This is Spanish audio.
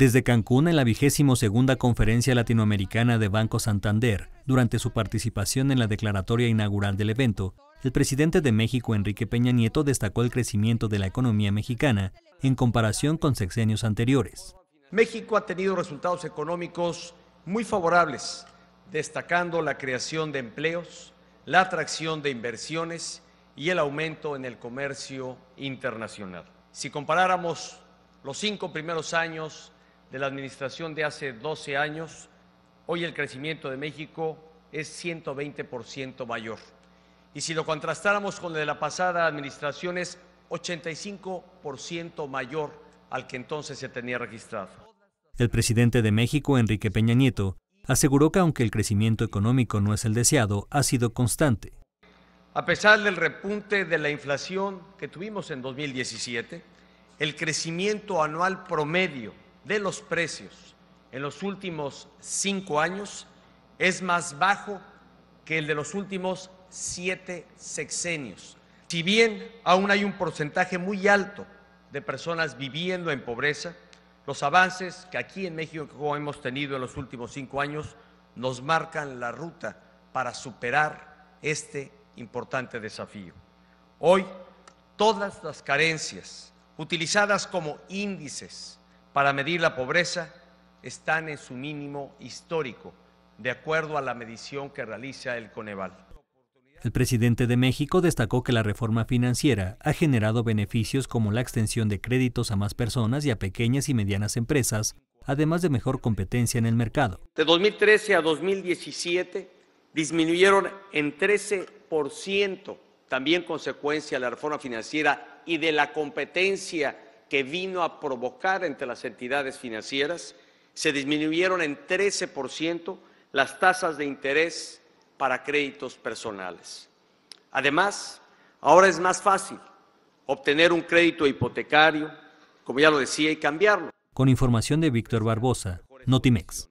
Desde Cancún, en la vigésimo segunda Conferencia Latinoamericana de Banco Santander, durante su participación en la declaratoria inaugural del evento, el presidente de México, Enrique Peña Nieto, destacó el crecimiento de la economía mexicana en comparación con sexenios anteriores. México ha tenido resultados económicos muy favorables, destacando la creación de empleos, la atracción de inversiones y el aumento en el comercio internacional. Si comparáramos los cinco primeros años de la administración de hace 12 años, hoy el crecimiento de México es 120% mayor. Y si lo contrastáramos con el de la pasada administración es 85% mayor al que entonces se tenía registrado. El presidente de México, Enrique Peña Nieto, aseguró que aunque el crecimiento económico no es el deseado, ha sido constante. A pesar del repunte de la inflación que tuvimos en 2017, el crecimiento anual promedio de los precios en los últimos cinco años es más bajo que el de los últimos siete sexenios. Si bien aún hay un porcentaje muy alto de personas viviendo en pobreza, los avances que aquí en México hemos tenido en los últimos cinco años nos marcan la ruta para superar este importante desafío. Hoy, todas las carencias utilizadas como índices para medir la pobreza están en su mínimo histórico, de acuerdo a la medición que realiza el Coneval. El presidente de México destacó que la reforma financiera ha generado beneficios como la extensión de créditos a más personas y a pequeñas y medianas empresas, además de mejor competencia en el mercado. De 2013 a 2017 disminuyeron en 13%, también consecuencia de la reforma financiera y de la competencia que vino a provocar entre las entidades financieras, se disminuyeron en 13% las tasas de interés para créditos personales. Además, ahora es más fácil obtener un crédito hipotecario, como ya lo decía, y cambiarlo. Con información de Víctor Barbosa, Notimex.